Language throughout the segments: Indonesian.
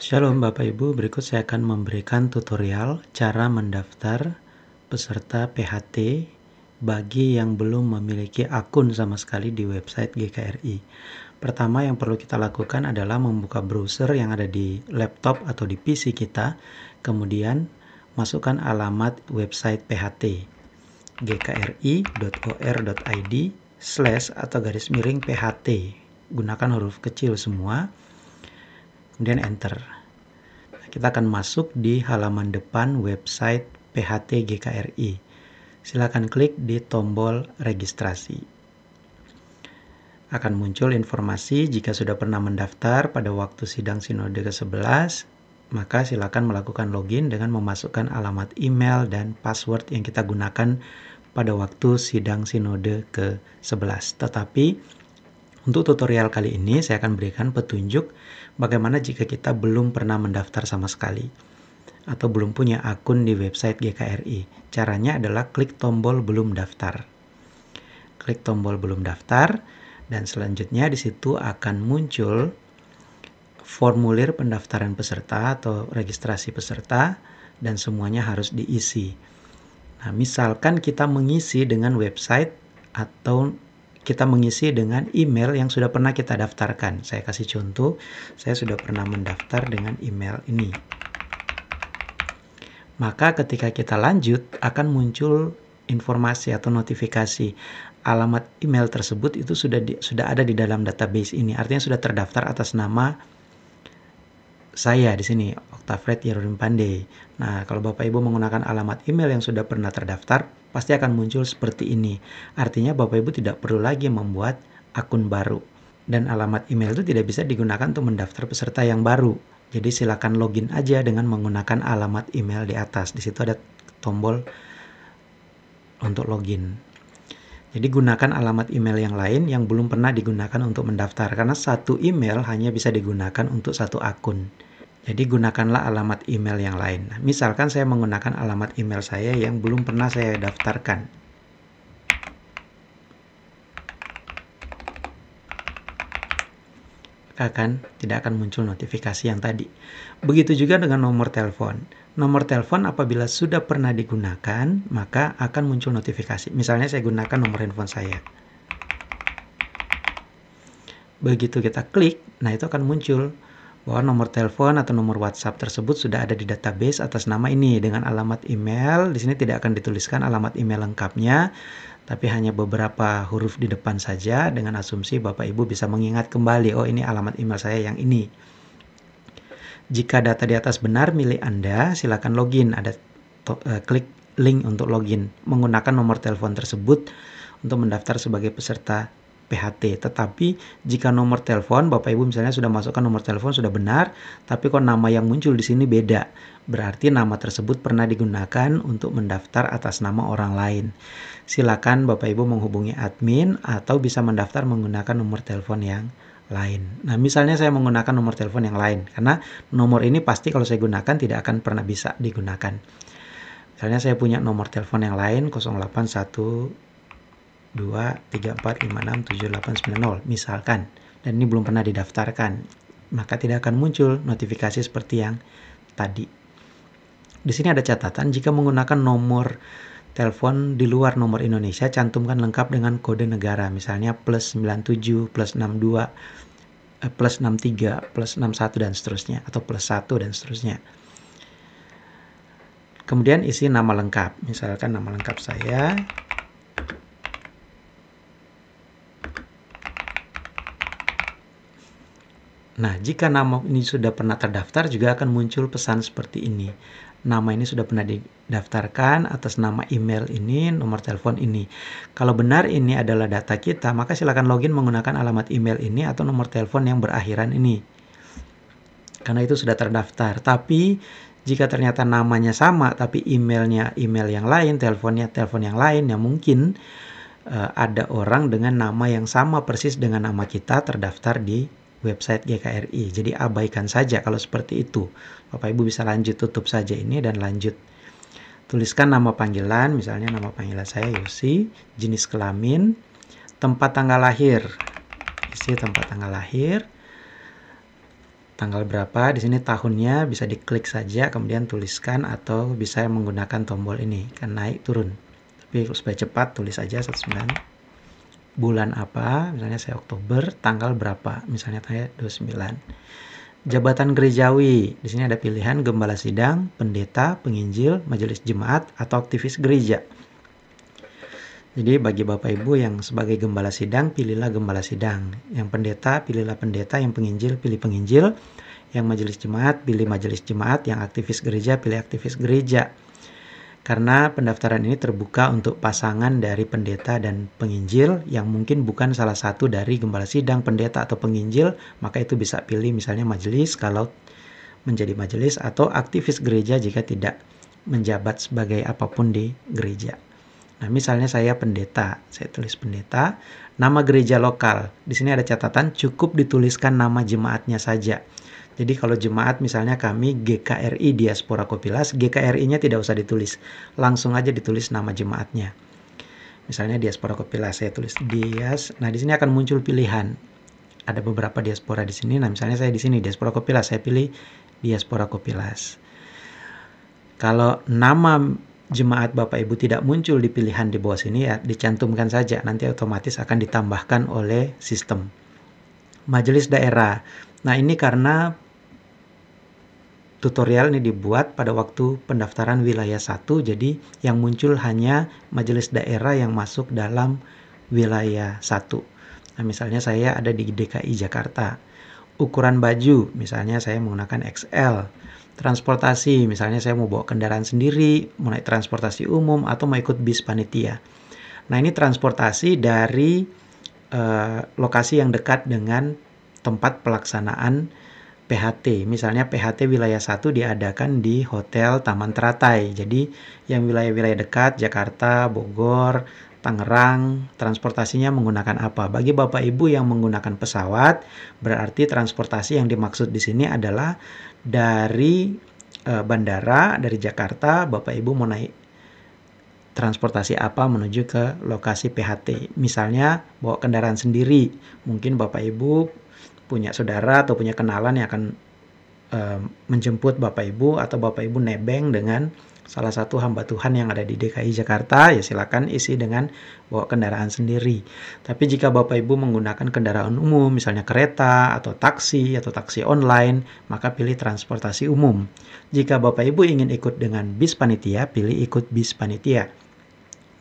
Shalom Bapak Ibu, berikut saya akan memberikan tutorial cara mendaftar peserta PHT bagi yang belum memiliki akun sama sekali di website GKRI. Pertama yang perlu kita lakukan adalah membuka browser yang ada di laptop atau di PC kita, kemudian masukkan alamat website PHT gkri.or.id slash atau garis miring PHT gunakan huruf kecil semua kemudian enter. Kita akan masuk di halaman depan website PHT GKRI. Silakan klik di tombol registrasi. Akan muncul informasi jika sudah pernah mendaftar pada waktu sidang sinode ke-11, maka silakan melakukan login dengan memasukkan alamat email dan password yang kita gunakan pada waktu sidang sinode ke-11. Tetapi untuk tutorial kali ini saya akan berikan petunjuk bagaimana jika kita belum pernah mendaftar sama sekali atau belum punya akun di website GKRI. Caranya adalah klik tombol belum daftar. Klik tombol belum daftar dan selanjutnya di situ akan muncul formulir pendaftaran peserta atau registrasi peserta dan semuanya harus diisi. Nah, misalkan kita mengisi dengan website atau kita mengisi dengan email yang sudah pernah kita daftarkan. Saya kasih contoh, saya sudah pernah mendaftar dengan email ini. Maka ketika kita lanjut akan muncul informasi atau notifikasi alamat email tersebut itu sudah di, sudah ada di dalam database ini. Artinya sudah terdaftar atas nama saya di sini Octavret Yerudin Pandey. Nah, kalau Bapak Ibu menggunakan alamat email yang sudah pernah terdaftar, pasti akan muncul seperti ini. Artinya Bapak Ibu tidak perlu lagi membuat akun baru. Dan alamat email itu tidak bisa digunakan untuk mendaftar peserta yang baru. Jadi silakan login aja dengan menggunakan alamat email di atas. Di situ ada tombol untuk login. Jadi gunakan alamat email yang lain yang belum pernah digunakan untuk mendaftar karena satu email hanya bisa digunakan untuk satu akun. Jadi gunakanlah alamat email yang lain. Nah, misalkan saya menggunakan alamat email saya yang belum pernah saya daftarkan. Akan tidak akan muncul notifikasi yang tadi. Begitu juga dengan nomor telepon. Nomor telepon apabila sudah pernah digunakan, maka akan muncul notifikasi. Misalnya saya gunakan nomor handphone saya. Begitu kita klik, nah itu akan muncul bahwa nomor telepon atau nomor WhatsApp tersebut sudah ada di database atas nama ini dengan alamat email. Di sini tidak akan dituliskan alamat email lengkapnya, tapi hanya beberapa huruf di depan saja dengan asumsi Bapak Ibu bisa mengingat kembali, oh ini alamat email saya yang ini. Jika data di atas benar milik Anda, silakan login. Ada to, eh, klik link untuk login menggunakan nomor telepon tersebut untuk mendaftar sebagai peserta PHT. Tetapi jika nomor telepon Bapak Ibu misalnya sudah masukkan nomor telepon sudah benar, tapi kok nama yang muncul di sini beda. Berarti nama tersebut pernah digunakan untuk mendaftar atas nama orang lain. Silakan Bapak Ibu menghubungi admin atau bisa mendaftar menggunakan nomor telepon yang lain. Nah, misalnya saya menggunakan nomor telepon yang lain karena nomor ini pasti kalau saya gunakan tidak akan pernah bisa digunakan. Misalnya saya punya nomor telepon yang lain 081 2, 3, 4, 5, 6, 7, 8, 9, 0 misalkan dan ini belum pernah didaftarkan maka tidak akan muncul notifikasi seperti yang tadi. Di sini ada catatan jika menggunakan nomor telepon di luar nomor Indonesia cantumkan lengkap dengan kode negara misalnya plus 97, plus 62, eh, plus 63, plus 61 dan seterusnya atau plus 1 dan seterusnya. Kemudian isi nama lengkap, misalkan nama lengkap saya Nah, jika nama ini sudah pernah terdaftar juga akan muncul pesan seperti ini. Nama ini sudah pernah didaftarkan atas nama email ini, nomor telepon ini. Kalau benar ini adalah data kita, maka silakan login menggunakan alamat email ini atau nomor telepon yang berakhiran ini. Karena itu sudah terdaftar. Tapi jika ternyata namanya sama tapi emailnya email yang lain, teleponnya telepon yang lain, ya mungkin uh, ada orang dengan nama yang sama persis dengan nama kita terdaftar di website GKRI. Jadi abaikan saja kalau seperti itu. Bapak Ibu bisa lanjut tutup saja ini dan lanjut. Tuliskan nama panggilan, misalnya nama panggilan saya Yosi, jenis kelamin, tempat tanggal lahir. Isi tempat tanggal lahir. Tanggal berapa? Di sini tahunnya bisa diklik saja kemudian tuliskan atau bisa menggunakan tombol ini, kan naik turun. Tapi supaya cepat tulis saja 19 bulan apa, misalnya saya Oktober, tanggal berapa, misalnya saya 29. Jabatan gerejawi, di sini ada pilihan gembala sidang, pendeta, penginjil, majelis jemaat, atau aktivis gereja. Jadi bagi Bapak Ibu yang sebagai gembala sidang, pilihlah gembala sidang. Yang pendeta, pilihlah pendeta. Yang penginjil, pilih penginjil. Yang majelis jemaat, pilih majelis jemaat. Yang aktivis gereja, pilih aktivis gereja karena pendaftaran ini terbuka untuk pasangan dari pendeta dan penginjil yang mungkin bukan salah satu dari gembala sidang, pendeta atau penginjil, maka itu bisa pilih misalnya majelis kalau menjadi majelis atau aktivis gereja jika tidak menjabat sebagai apapun di gereja. Nah, misalnya saya pendeta, saya tulis pendeta, nama gereja lokal. Di sini ada catatan cukup dituliskan nama jemaatnya saja. Jadi kalau jemaat misalnya kami GKRI Diaspora Kopilas, GKRI-nya tidak usah ditulis. Langsung aja ditulis nama jemaatnya. Misalnya Diaspora Kopilas saya tulis Dias. Nah, di sini akan muncul pilihan. Ada beberapa diaspora di sini. Nah, misalnya saya di sini Diaspora Kopilas, saya pilih Diaspora Kopilas. Kalau nama jemaat Bapak Ibu tidak muncul di pilihan di bawah sini ya dicantumkan saja nanti otomatis akan ditambahkan oleh sistem majelis daerah. Nah, ini karena tutorial ini dibuat pada waktu pendaftaran wilayah 1 jadi yang muncul hanya majelis daerah yang masuk dalam wilayah 1. Nah, misalnya saya ada di DKI Jakarta. Ukuran baju, misalnya saya menggunakan XL. Transportasi, misalnya saya mau bawa kendaraan sendiri, mau naik transportasi umum atau mau ikut bis panitia. Nah, ini transportasi dari eh, lokasi yang dekat dengan tempat pelaksanaan PHT. Misalnya PHT wilayah 1 diadakan di Hotel Taman Teratai. Jadi yang wilayah-wilayah dekat Jakarta, Bogor, Tangerang, transportasinya menggunakan apa? Bagi Bapak Ibu yang menggunakan pesawat, berarti transportasi yang dimaksud di sini adalah dari e, bandara dari Jakarta, Bapak Ibu mau naik transportasi apa menuju ke lokasi PHT. Misalnya bawa kendaraan sendiri, mungkin Bapak Ibu punya saudara atau punya kenalan yang akan uh, menjemput Bapak Ibu atau Bapak Ibu nebeng dengan salah satu hamba Tuhan yang ada di DKI Jakarta, ya silakan isi dengan bawa kendaraan sendiri. Tapi jika Bapak Ibu menggunakan kendaraan umum, misalnya kereta atau taksi atau taksi online, maka pilih transportasi umum. Jika Bapak Ibu ingin ikut dengan bis panitia, pilih ikut bis panitia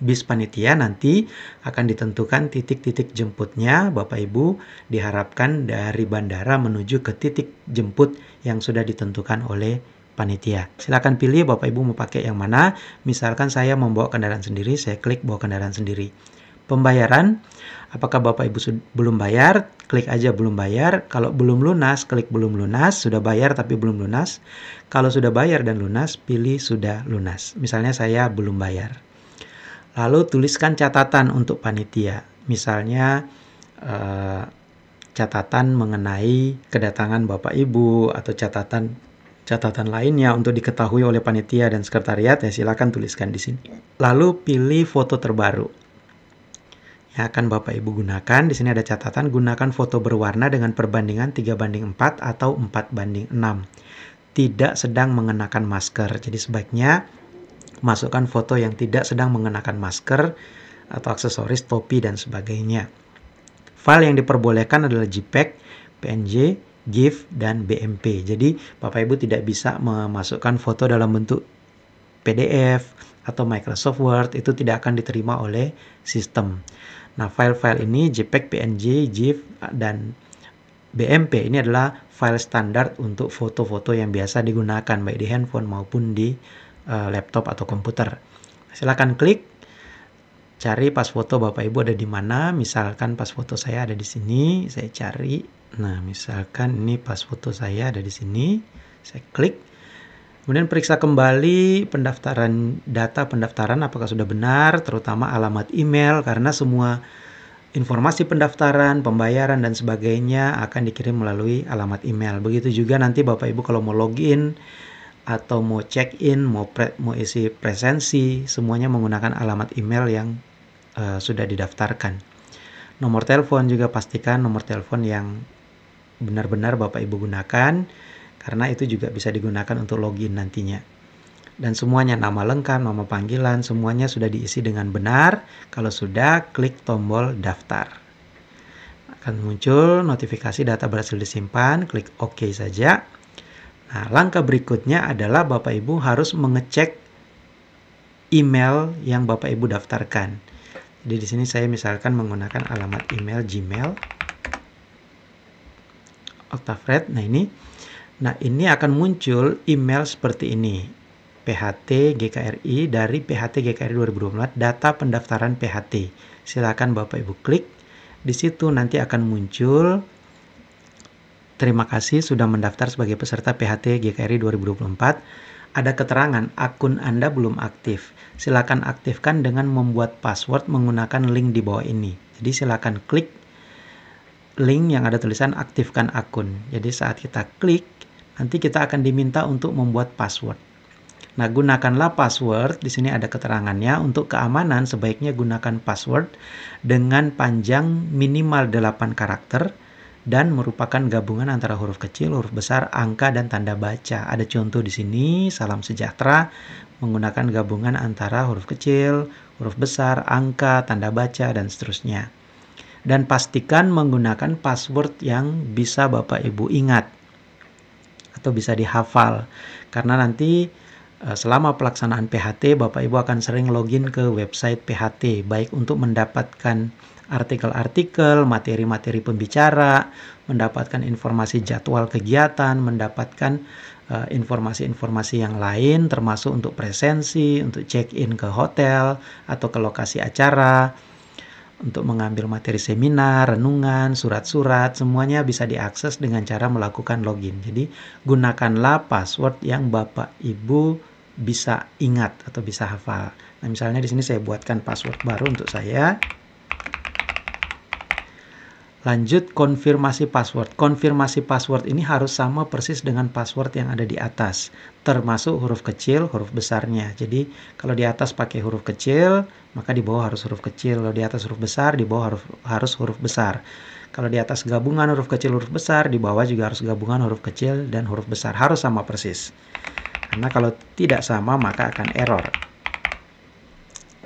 bis panitia nanti akan ditentukan titik-titik jemputnya Bapak Ibu diharapkan dari bandara menuju ke titik jemput yang sudah ditentukan oleh panitia. Silakan pilih Bapak Ibu mau pakai yang mana. Misalkan saya membawa kendaraan sendiri, saya klik bawa kendaraan sendiri. Pembayaran, apakah Bapak Ibu belum bayar? Klik aja belum bayar. Kalau belum lunas, klik belum lunas. Sudah bayar tapi belum lunas. Kalau sudah bayar dan lunas, pilih sudah lunas. Misalnya saya belum bayar. Lalu tuliskan catatan untuk panitia, misalnya eh, catatan mengenai kedatangan Bapak Ibu atau catatan catatan lainnya untuk diketahui oleh panitia dan sekretariat ya silakan tuliskan di sini. Lalu pilih foto terbaru Ya akan Bapak Ibu gunakan. Di sini ada catatan gunakan foto berwarna dengan perbandingan 3 banding 4 atau 4 banding 6. Tidak sedang mengenakan masker. Jadi sebaiknya masukkan foto yang tidak sedang mengenakan masker atau aksesoris, topi, dan sebagainya. File yang diperbolehkan adalah JPEG, PNG, GIF, dan BMP. Jadi, Bapak Ibu tidak bisa memasukkan foto dalam bentuk PDF atau Microsoft Word, itu tidak akan diterima oleh sistem. Nah, file-file ini JPEG, PNG, GIF, dan BMP ini adalah file standar untuk foto-foto yang biasa digunakan baik di handphone maupun di Eh, laptop atau komputer. Silakan klik, cari pas foto Bapak Ibu ada di mana. Misalkan pas foto saya ada di sini, saya cari. Nah, misalkan ini pas foto saya ada di sini, saya klik. Kemudian periksa kembali pendaftaran data pendaftaran apakah sudah benar, terutama alamat email karena semua informasi pendaftaran, pembayaran, dan sebagainya akan dikirim melalui alamat email. Begitu juga nanti Bapak Ibu kalau mau login atau mau check-in, mau, pre, mau isi presensi, semuanya menggunakan alamat email yang uh, sudah didaftarkan. Nomor telepon juga pastikan nomor telepon yang benar-benar Bapak Ibu gunakan karena itu juga bisa digunakan untuk login nantinya. Dan semuanya nama lengkap, nama panggilan, semuanya sudah diisi dengan benar. Kalau sudah, klik tombol daftar. Akan muncul notifikasi data berhasil disimpan, klik OK saja. Nah, langkah berikutnya adalah Bapak Ibu harus mengecek email yang Bapak Ibu daftarkan. Jadi di sini saya misalkan menggunakan alamat email Gmail Octafred. Nah, ini nah ini akan muncul email seperti ini. PHT GKRI dari PHT GKRI 2024 data pendaftaran PHT. Silakan Bapak Ibu klik. Di situ nanti akan muncul Terima kasih sudah mendaftar sebagai peserta PHT GKRI 2024. Ada keterangan akun Anda belum aktif. Silakan aktifkan dengan membuat password menggunakan link di bawah ini. Jadi silakan klik link yang ada tulisan aktifkan akun. Jadi saat kita klik, nanti kita akan diminta untuk membuat password. Nah, gunakanlah password. Di sini ada keterangannya. Untuk keamanan, sebaiknya gunakan password dengan panjang minimal 8 karakter dan merupakan gabungan antara huruf kecil, huruf besar, angka, dan tanda baca. Ada contoh di sini, salam sejahtera menggunakan gabungan antara huruf kecil, huruf besar, angka, tanda baca, dan seterusnya. Dan pastikan menggunakan password yang bisa Bapak Ibu ingat atau bisa dihafal. Karena nanti eh, selama pelaksanaan PHT, Bapak Ibu akan sering login ke website PHT, baik untuk mendapatkan artikel-artikel, materi-materi pembicara, mendapatkan informasi jadwal kegiatan, mendapatkan informasi eh, informasi-informasi yang lain termasuk untuk presensi, untuk check-in ke hotel atau ke lokasi acara, untuk mengambil materi seminar, renungan, surat-surat, semuanya bisa diakses dengan cara melakukan login. Jadi, gunakanlah password yang Bapak Ibu bisa ingat atau bisa hafal. Nah, misalnya di sini saya buatkan password baru untuk saya. Lanjut konfirmasi password. Konfirmasi password ini harus sama persis dengan password yang ada di atas, termasuk huruf kecil, huruf besarnya. Jadi kalau di atas pakai huruf kecil, maka di bawah harus huruf kecil. Kalau di atas huruf besar, di bawah harus harus huruf besar. Kalau di atas gabungan huruf kecil huruf besar, di bawah juga harus gabungan huruf kecil dan huruf besar harus sama persis. Karena kalau tidak sama maka akan error.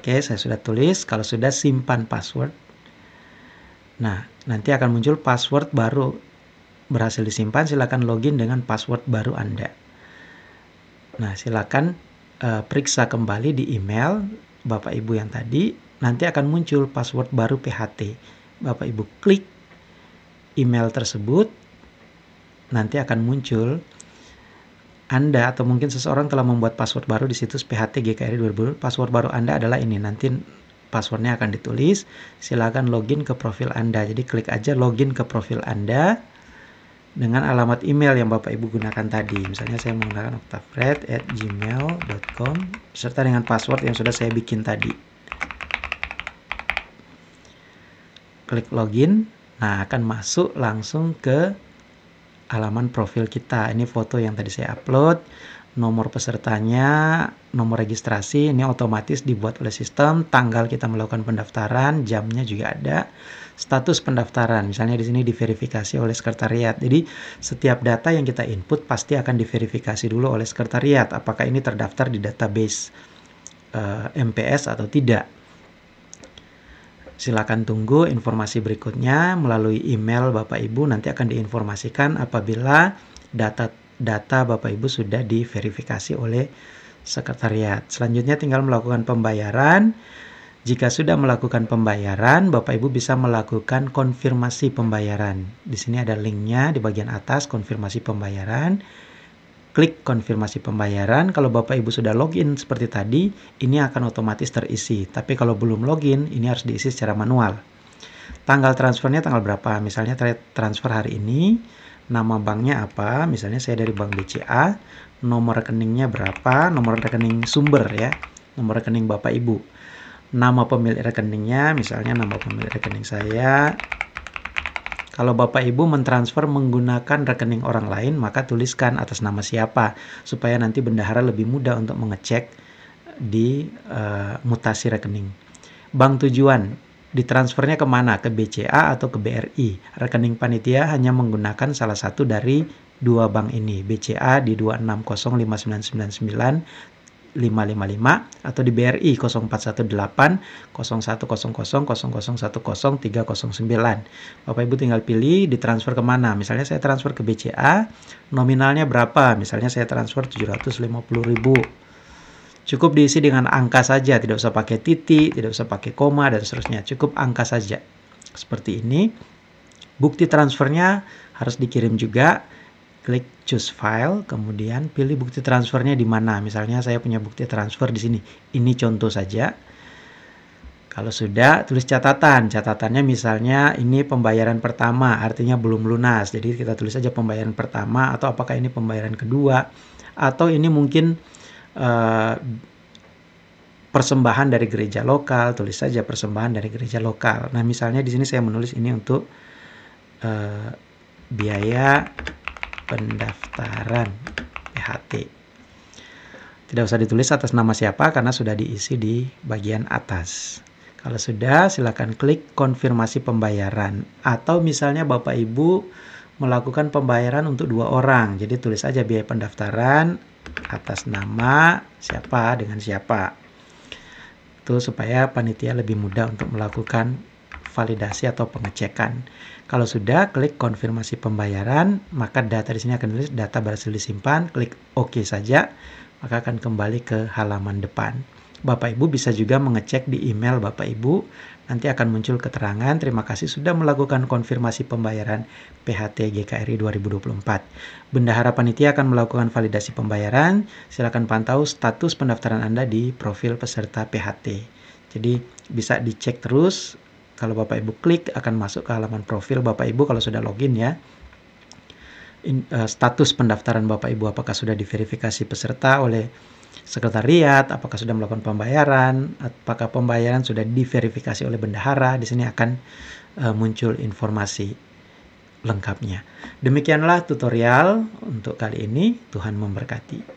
Oke, saya sudah tulis. Kalau sudah simpan password. Nah, nanti akan muncul password baru. Berhasil disimpan, silakan login dengan password baru Anda. Nah, silakan uh, periksa kembali di email Bapak Ibu yang tadi. Nanti akan muncul password baru PHT. Bapak Ibu klik email tersebut, nanti akan muncul anda atau mungkin seseorang telah membuat password baru di situs PHT GKRI 2020. Password baru Anda adalah ini. Nanti passwordnya akan ditulis. Silakan login ke profil Anda. Jadi klik aja login ke profil Anda dengan alamat email yang Bapak Ibu gunakan tadi. Misalnya saya menggunakan octafred@gmail.com serta dengan password yang sudah saya bikin tadi. Klik login. Nah, akan masuk langsung ke halaman profil kita. Ini foto yang tadi saya upload nomor pesertanya, nomor registrasi ini otomatis dibuat oleh sistem, tanggal kita melakukan pendaftaran, jamnya juga ada, status pendaftaran. Misalnya di sini diverifikasi oleh sekretariat. Jadi setiap data yang kita input pasti akan diverifikasi dulu oleh sekretariat apakah ini terdaftar di database uh, eh, MPS atau tidak. Silakan tunggu informasi berikutnya melalui email Bapak Ibu nanti akan diinformasikan apabila data data Bapak Ibu sudah diverifikasi oleh sekretariat. Selanjutnya tinggal melakukan pembayaran. Jika sudah melakukan pembayaran, Bapak Ibu bisa melakukan konfirmasi pembayaran. Di sini ada linknya di bagian atas, konfirmasi pembayaran. Klik konfirmasi pembayaran. Kalau Bapak Ibu sudah login seperti tadi, ini akan otomatis terisi. Tapi kalau belum login, ini harus diisi secara manual. Tanggal transfernya tanggal berapa? Misalnya transfer hari ini, nama banknya apa, misalnya saya dari Bank BCA, nomor rekeningnya berapa, nomor rekening sumber ya, nomor rekening Bapak Ibu. Nama pemilik rekeningnya, misalnya nama pemilik rekening saya. Kalau Bapak Ibu mentransfer menggunakan rekening orang lain, maka tuliskan atas nama siapa supaya nanti bendahara lebih mudah untuk mengecek di uh, mutasi rekening. Bank tujuan, ditransfernya kemana, ke BCA atau ke BRI. Rekening panitia hanya menggunakan salah satu dari dua bank ini, BCA di 2605999 555 atau di BRI 0418 0100 0010 Bapak Ibu tinggal pilih di transfer kemana. Misalnya saya transfer ke BCA, nominalnya berapa? Misalnya saya transfer 750 ribu Cukup diisi dengan angka saja, tidak usah pakai titik, tidak usah pakai koma, dan seterusnya. Cukup angka saja. Seperti ini. Bukti transfernya harus dikirim juga. Klik choose file, kemudian pilih bukti transfernya di mana. Misalnya saya punya bukti transfer di sini. Ini contoh saja. Kalau sudah, tulis catatan. Catatannya misalnya ini pembayaran pertama, artinya belum lunas. Jadi kita tulis saja pembayaran pertama atau apakah ini pembayaran kedua. Atau ini mungkin Eh, persembahan dari gereja lokal, tulis saja persembahan dari gereja lokal. Nah, misalnya di sini saya menulis ini untuk uh, biaya pendaftaran PHT. Tidak usah ditulis atas nama siapa karena sudah diisi di bagian atas. Kalau sudah, silakan klik konfirmasi pembayaran atau misalnya Bapak Ibu melakukan pembayaran untuk dua orang. Jadi tulis aja biaya pendaftaran atas nama siapa dengan siapa. Itu supaya panitia lebih mudah untuk melakukan validasi atau pengecekan. Kalau sudah, klik konfirmasi pembayaran, maka data di sini akan tulis data berhasil disimpan, klik OK saja, maka akan kembali ke halaman depan. Bapak Ibu bisa juga mengecek di email Bapak Ibu Nanti akan muncul keterangan, terima kasih sudah melakukan konfirmasi pembayaran PHT GKRI 2024. Bendahara Panitia akan melakukan validasi pembayaran, silakan pantau status pendaftaran Anda di profil peserta PHT. Jadi bisa dicek terus, kalau Bapak Ibu klik akan masuk ke halaman profil Bapak Ibu kalau sudah login ya. In, uh, status pendaftaran Bapak Ibu apakah sudah diverifikasi peserta oleh sekretariat, apakah sudah melakukan pembayaran, apakah pembayaran sudah diverifikasi oleh bendahara. Di sini akan eh, muncul informasi lengkapnya. Demikianlah tutorial untuk kali ini. Tuhan memberkati.